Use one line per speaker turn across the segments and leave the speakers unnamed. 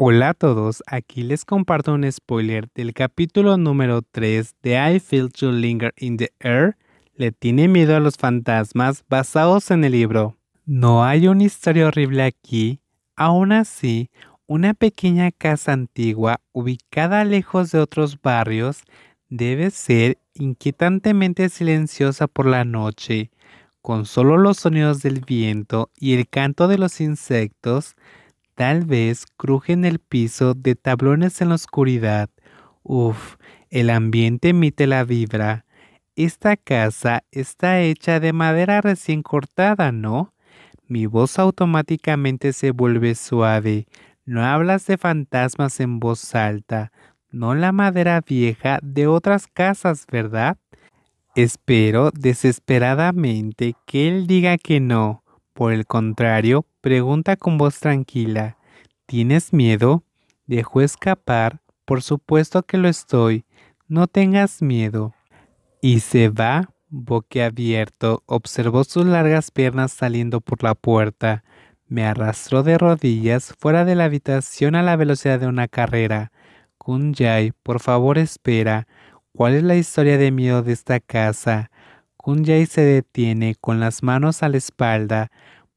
Hola a todos, aquí les comparto un spoiler del capítulo número 3 de I Feel to Linger in the Air, Le tiene miedo a los fantasmas basados en el libro. No hay una historia horrible aquí, aún así, una pequeña casa antigua ubicada lejos de otros barrios debe ser inquietantemente silenciosa por la noche, con solo los sonidos del viento y el canto de los insectos, Tal vez cruje en el piso de tablones en la oscuridad. Uf, el ambiente emite la vibra. Esta casa está hecha de madera recién cortada, ¿no? Mi voz automáticamente se vuelve suave. No hablas de fantasmas en voz alta, no la madera vieja de otras casas, ¿verdad? Espero desesperadamente que él diga que no. Por el contrario, pregunta con voz tranquila, ¿tienes miedo? Dejó escapar, por supuesto que lo estoy, no tengas miedo. Y se va, boque abierto, observó sus largas piernas saliendo por la puerta. Me arrastró de rodillas fuera de la habitación a la velocidad de una carrera. Kunjai, por favor espera. ¿Cuál es la historia de miedo de esta casa? Kun-Jai se detiene con las manos a la espalda,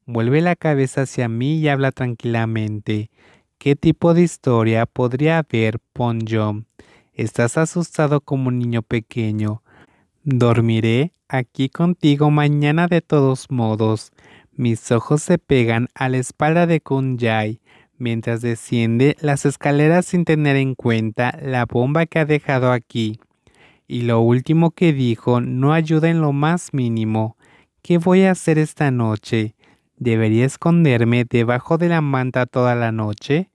vuelve la cabeza hacia mí y habla tranquilamente. ¿Qué tipo de historia podría haber, Pon-Jom? Estás asustado como un niño pequeño. Dormiré aquí contigo mañana de todos modos. Mis ojos se pegan a la espalda de Kun-Jai mientras desciende las escaleras sin tener en cuenta la bomba que ha dejado aquí. Y lo último que dijo no ayuda en lo más mínimo. ¿Qué voy a hacer esta noche? ¿Debería esconderme debajo de la manta toda la noche?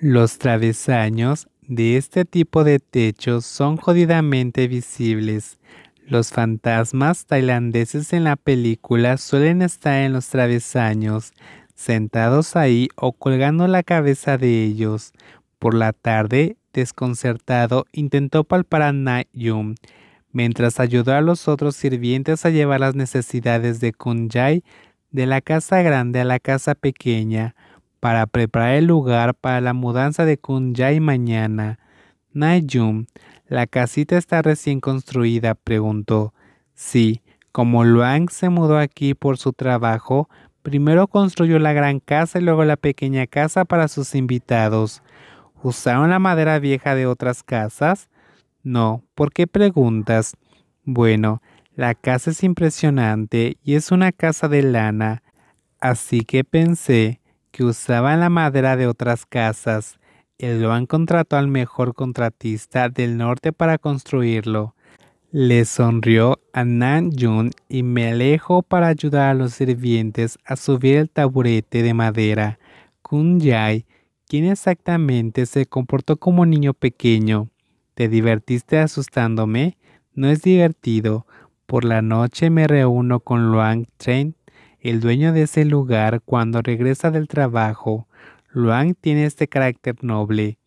Los travesaños de este tipo de techos son jodidamente visibles. Los fantasmas tailandeses en la película suelen estar en los travesaños, sentados ahí o colgando la cabeza de ellos. Por la tarde Desconcertado, intentó palpar a Nayum, mientras ayudó a los otros sirvientes a llevar las necesidades de Kunjai de la casa grande a la casa pequeña para preparar el lugar para la mudanza de Kunjai mañana. Nayum, ¿la casita está recién construida? preguntó. Sí, como Luang se mudó aquí por su trabajo, primero construyó la gran casa y luego la pequeña casa para sus invitados. ¿Usaron la madera vieja de otras casas? No, ¿por qué preguntas? Bueno, la casa es impresionante y es una casa de lana, así que pensé que usaban la madera de otras casas. El Loan contrató al mejor contratista del norte para construirlo. Le sonrió a Nan Jun y me alejó para ayudar a los sirvientes a subir el taburete de madera. Kun Yai ¿Quién exactamente se comportó como niño pequeño? ¿Te divertiste asustándome? No es divertido. Por la noche me reúno con Luang Tren, el dueño de ese lugar, cuando regresa del trabajo. Luang tiene este carácter noble.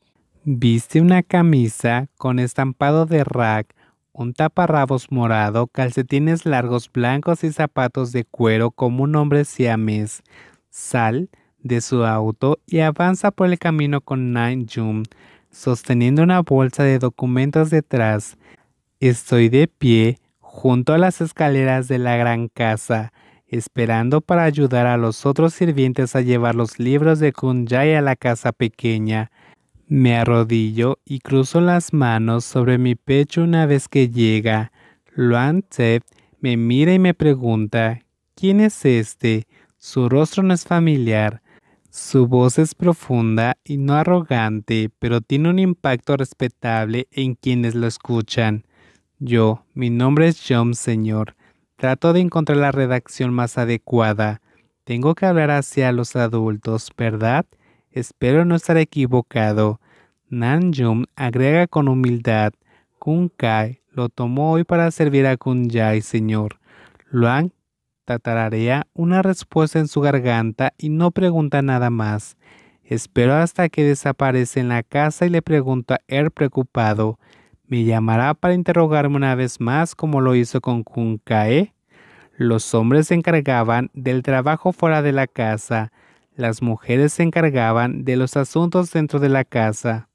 Viste una camisa con estampado de rack, un taparrabos morado, calcetines largos blancos y zapatos de cuero como un hombre siames. Sal, de su auto y avanza por el camino con Nan Jun, sosteniendo una bolsa de documentos detrás. Estoy de pie junto a las escaleras de la gran casa, esperando para ayudar a los otros sirvientes a llevar los libros de Jai a la casa pequeña. Me arrodillo y cruzo las manos sobre mi pecho una vez que llega. Luan Tsep me mira y me pregunta, ¿quién es este? Su rostro no es familiar. Su voz es profunda y no arrogante, pero tiene un impacto respetable en quienes lo escuchan. Yo, mi nombre es John, señor. Trato de encontrar la redacción más adecuada. Tengo que hablar hacia los adultos, ¿verdad? Espero no estar equivocado. Nan Jung agrega con humildad, Kun Kai lo tomó hoy para servir a Kun Jai, señor. Lo tatararea una respuesta en su garganta y no pregunta nada más. espero hasta que desaparece en la casa y le pregunta a preocupado, ¿me llamará para interrogarme una vez más como lo hizo con Kunkae? Los hombres se encargaban del trabajo fuera de la casa, las mujeres se encargaban de los asuntos dentro de la casa.